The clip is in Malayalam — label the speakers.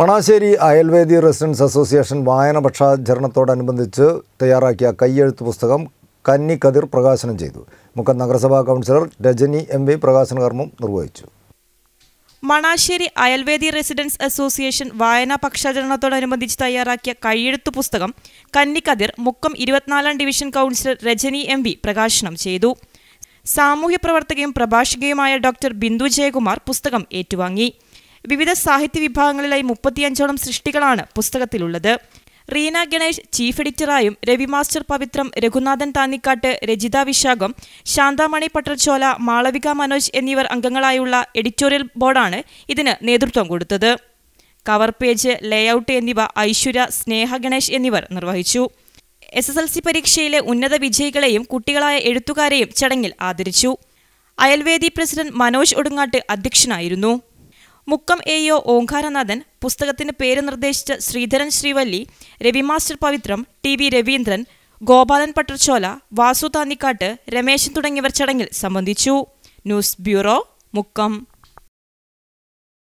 Speaker 1: മണാശ്ശേരി അയൽവേദി റെസിഡൻസ് അസോസിയേഷൻ പക്ഷാചരണത്തോടനുബന്ധിച്ച് തയ്യാറാക്കിയ കയ്യെഴുത്ത് പുസ്തകം കന്നി കതിർ പ്രകാശനം ചെയ്തു മുക്കം നഗരസഭാ കൗൺസിലർ രജനി എം വി പ്രകാശന കർമ്മം നിർവഹിച്ചു
Speaker 2: മണാശ്ശേരി അയൽവേദി റെസിഡൻസ് അസോസിയേഷൻ വായനാ പക്ഷാചരണത്തോടനുബന്ധിച്ച് തയ്യാറാക്കിയ കയ്യെഴുത്ത് പുസ്തകം കതിർ മുക്കം ഇരുപത്തിനാലാം ഡിവിഷൻ കൗൺസിലർ രജനി എം പ്രകാശനം ചെയ്തു സാമൂഹ്യ പ്രവർത്തകയും പ്രഭാഷകയുമായ ഡോക്ടർ ബിന്ദു ജയകുമാർ പുസ്തകം ഏറ്റുവാങ്ങി വിവിധ സാഹിത്യ വിഭാഗങ്ങളിലായി മുപ്പത്തിയഞ്ചോളം സൃഷ്ടികളാണ് പുസ്തകത്തിലുള്ളത് റീന ഗണേഷ് ചീഫ് എഡിറ്ററായും രവി മാസ്റ്റർ പവിത്രം രഘുനാഥൻ താന്നിക്കാട്ട് രജിത വിശാഖം ശാന്താമണി പട്ടർചോല മാളവിക മനോജ് എന്നിവർ അംഗങ്ങളായുള്ള എഡിറ്റോറിയൽ ബോർഡാണ് ഇതിന് നേതൃത്വം കൊടുത്തത് കവർ പേജ് ലേഔട്ട് എന്നിവ ഐശ്വര്യ സ്നേഹ ഗണേഷ് എന്നിവർ നിർവഹിച്ചു എസ് എസ് എൽ സി പരീക്ഷയിലെ ഉന്നത വിജയികളെയും കുട്ടികളായ എഴുത്തുകാരെയും ചടങ്ങിൽ ആദരിച്ചു അയൽവേദി പ്രസിഡന്റ് മനോജ് ഒടുങ്ങാട്ട് അധ്യക്ഷനായിരുന്നു മുക്കം എ ഒ ഓംകാരനാഥൻ പുസ്തകത്തിന് പേര് നിർദ്ദേശിച്ച Sreedharan Srivalli Ravi master Pavithram T V Raveendran Gopalan Pattarchola Vasu Thannikkattu Rameshan തുടങ്ങിയവർ ചടങ്ങിൽ സംബന്ധിച്ചു ന്യൂസ് ബ്യൂറോ മുക്കം